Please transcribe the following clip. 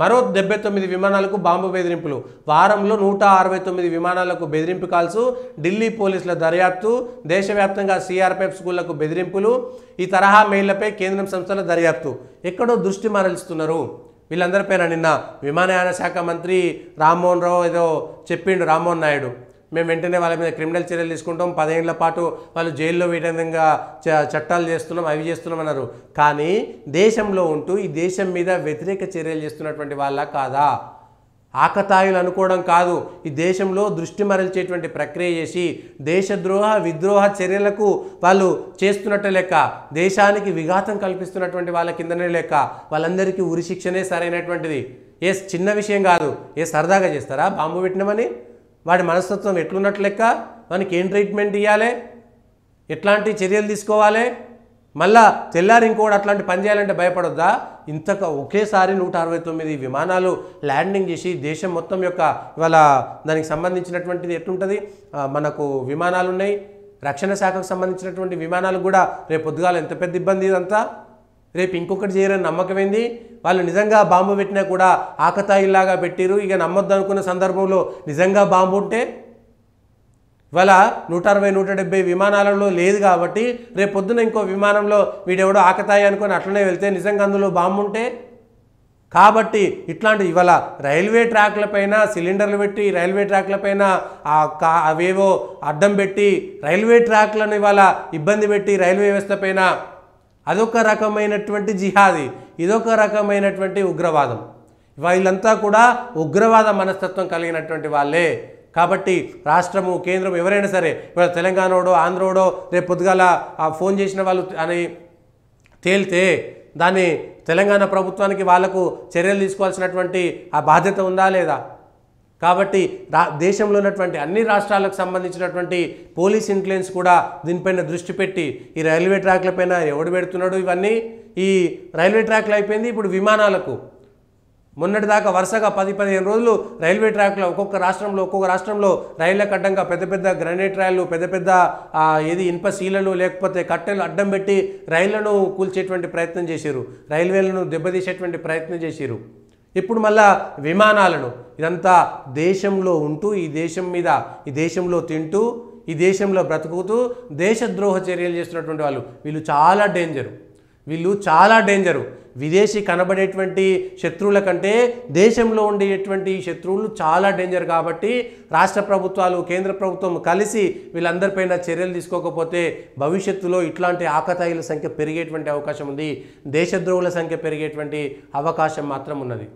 మరో డెబ్బై తొమ్మిది విమానాలకు బాంబు బెదిరింపులు వారంలో నూట అరవై తొమ్మిది విమానాలకు బెదిరింపు కాల్సు ఢిల్లీ పోలీసుల దర్యాప్తు దేశవ్యాప్తంగా సిఆర్పిఎఫ్ స్కూళ్లకు బెదిరింపులు ఈ తరహా మెయిళ్లపై కేంద్రం సంస్థల దర్యాప్తు ఎక్కడో దృష్టి మరలుస్తున్నారు వీళ్ళందరిపైన నిన్న విమానయాన శాఖ మంత్రి రామ్మోహన్ రావు ఏదో చెప్పిండు రామ్మోహన్ నాయుడు మేము వెంటనే వాళ్ళ మీద క్రిమినల్ చర్యలు తీసుకుంటాం పదేళ్ల పాటు వాళ్ళు జైల్లో విధంగా చట్టాలు చేస్తున్నాం అవి చేస్తున్నాం అన్నారు కానీ దేశంలో ఉంటూ ఈ దేశం మీద వ్యతిరేక చర్యలు చేస్తున్నటువంటి వాళ్ళ కాదా ఆకతాయిలు అనుకోవడం కాదు ఈ దేశంలో దృష్టి మరల్చేటువంటి ప్రక్రియ చేసి దేశద్రోహ విద్రోహ చర్యలకు వాళ్ళు చేస్తున్నట్టు లెక్క దేశానికి విఘాతం కల్పిస్తున్నటువంటి వాళ్ళ కిందనే లేక వాళ్ళందరికీ ఉరిశిక్షనే సరైనటువంటిది ఏ చిన్న విషయం కాదు ఏ సరదాగా చేస్తారా బాంబు పెట్టినామని వాడి మనస్తత్వం ఎట్లున్నట్టు లెక్క మనకి ఏం ట్రీట్మెంట్ ఇవ్వాలి ఎట్లాంటి చర్యలు తీసుకోవాలి మళ్ళా తెల్లారి ఇంకోటి అట్లాంటి పని చేయాలంటే భయపడొద్దా ఇంతక ఒకేసారి నూట అరవై తొమ్మిది విమానాలు ల్యాండింగ్ చేసి దేశం మొత్తం యొక్క ఇవాళ దానికి సంబంధించినటువంటిది ఎట్లుంటుంది మనకు విమానాలు ఉన్నాయి రక్షణ శాఖకు సంబంధించినటువంటి విమానాలు కూడా రేపు పొద్దుగాల ఎంత పెద్ద ఇబ్బంది ఇదంతా రేపు ఇంకొకటి చేయరని నమ్మకమైంది వాళ్ళు నిజంగా బాంబు పెట్టినా కూడా ఆకతాయిలాగా పెట్టిరు ఇక నమ్మొద్దు అనుకున్న సందర్భంలో నిజంగా బాంబు ఉంటే ఇవాళ నూట అరవై నూట డెబ్బై విమానాలలో లేదు కాబట్టి రేపు పొద్దున ఇంకో విమానంలో వీడెవడో ఆకతాయి అనుకుని అట్లనే వెళ్తే నిజంగా అందులో బాంబు ఉంటే కాబట్టి ఇట్లాంటి ఇవాళ రైల్వే ట్రాక్లపైన సిలిండర్లు పెట్టి రైల్వే ట్రాక్లపైన ఆ కా అవేవో అడ్డం పెట్టి రైల్వే ట్రాక్లను ఇవాళ ఇబ్బంది పెట్టి రైల్వే వ్యవస్థ పైన అదొక రకమైనటువంటి జిహాదీ ఇదొక రకమైనటువంటి ఉగ్రవాదం వీళ్ళంతా కూడా ఉగ్రవాద మనస్తత్వం కలిగినటువంటి వాళ్ళే కాబట్టి రాష్ట్రము కేంద్రం ఎవరైనా సరే ఇవాళ తెలంగాణోడో ఆంధ్రోడో రేపు పొద్దుగాల ఫోన్ చేసిన వాళ్ళు అని తేలితే దాన్ని తెలంగాణ ప్రభుత్వానికి వాళ్లకు చర్యలు తీసుకోవాల్సినటువంటి ఆ బాధ్యత ఉందా లేదా కాబట్టి రా దేశంలో ఉన్నటువంటి అన్ని రాష్ట్రాలకు సంబంధించినటువంటి పోలీస్ ఇన్ఫ్లుయెన్స్ కూడా దీనిపైన దృష్టి పెట్టి ఈ రైల్వే పైన ఎవడు పెడుతున్నాడు ఇవన్నీ ఈ రైల్వే ట్రాక్లు అయిపోయింది ఇప్పుడు విమానాలకు మొన్నటిదాకా వరుసగా పది పదిహేను రోజులు రైల్వే ట్రాక్లో ఒక్కొక్క రాష్ట్రంలో ఒక్కొక్క రాష్ట్రంలో రైళ్ళకు అడ్డంగా పెద్ద పెద్ద గ్రనేట్ రాయలు పెద్ద పెద్ద ఏది ఇనుప సీలను లేకపోతే కట్టెలు అడ్డం పెట్టి రైళ్లను కూల్చేటువంటి ప్రయత్నం చేశారు రైల్వేలను దెబ్బతీసేటువంటి ప్రయత్నం చేశారు ఇప్పుడు మళ్ళా విమానాలను ఇదంతా దేశంలో ఉంటూ ఈ దేశం మీద ఈ దేశంలో తింటూ ఈ దేశంలో బ్రతుకుతూ దేశద్రోహ చర్యలు చేస్తున్నటువంటి వాళ్ళు వీళ్ళు చాలా డేంజరు వీళ్ళు చాలా డేంజరు విదేశీ కనబడేటువంటి శత్రువుల కంటే దేశంలో ఉండేటువంటి శత్రువులు చాలా డేంజర్ కాబట్టి రాష్ట్ర ప్రభుత్వాలు కేంద్ర ప్రభుత్వం కలిసి వీళ్ళందరిపైన చర్యలు తీసుకోకపోతే భవిష్యత్తులో ఇట్లాంటి ఆకతాయిల సంఖ్య పెరిగేటువంటి అవకాశం ఉంది దేశద్రోహుల సంఖ్య పెరిగేటువంటి అవకాశం మాత్రం ఉన్నది